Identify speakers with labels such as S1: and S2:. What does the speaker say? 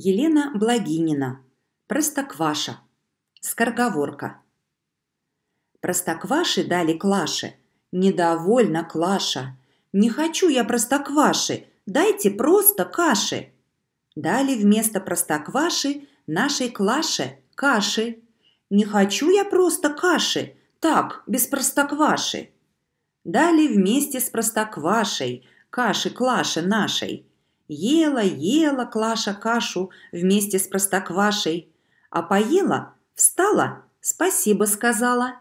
S1: Елена Благинина. Простокваша. Скорговорка. Простокваши дали клаше. Недовольна клаша. Не хочу я простокваши. Дайте просто каши. Дали вместо простокваши нашей клаше каши. Не хочу я просто каши. Так, без простокваши. Дали вместе с простоквашей, каши-клаше нашей – Ела, ела Клаша кашу вместе с простоквашей, а поела, встала, спасибо сказала